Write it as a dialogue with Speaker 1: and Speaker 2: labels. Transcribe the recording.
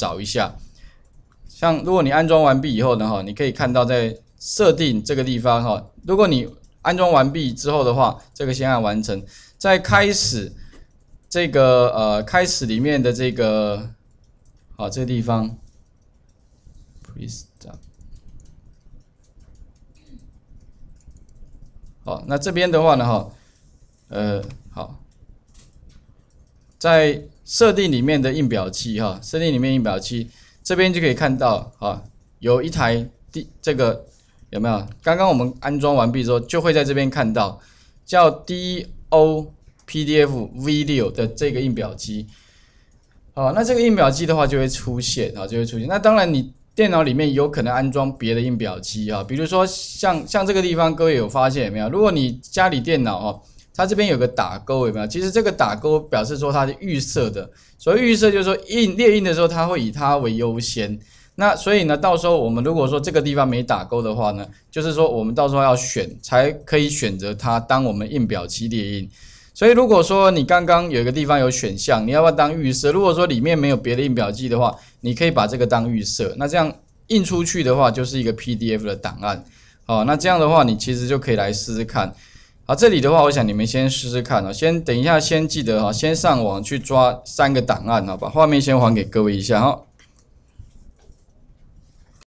Speaker 1: 找一下，像如果你安装完毕以后呢，哈，你可以看到在设定这个地方，哈，如果你安装完毕之后的话，这个先按完成，在开始这个呃开始里面的这个，好这个地方，please s t t 好，那这边的话呢，哈，呃，好，在。设定里面的印表器哈，设定里面印表器这边就可以看到啊，有一台 D 这个有没有？刚刚我们安装完毕之后，就会在这边看到，叫 DOPDFVideo 的这个印表机。好，那这个印表机的话就会出现啊，就会出现。那当然你电脑里面有可能安装别的印表机啊，比如说像像这个地方，各位有发现没有？如果你家里电脑啊。它这边有个打勾，有没有？其实这个打勾表示说它是预设的，所以预设就是说印列印的时候，它会以它为优先。那所以呢，到时候我们如果说这个地方没打勾的话呢，就是说我们到时候要选才可以选择它，当我们印表机列印。所以如果说你刚刚有一个地方有选项，你要不要当预设？如果说里面没有别的印表机的话，你可以把这个当预设。那这样印出去的话，就是一个 PDF 的档案。好，那这样的话，你其实就可以来试试看。啊，这里的话，我想你们先试试看啊，先等一下，先记得哈，先上网去抓三个档案，啊，把画面先还给各位一下哈。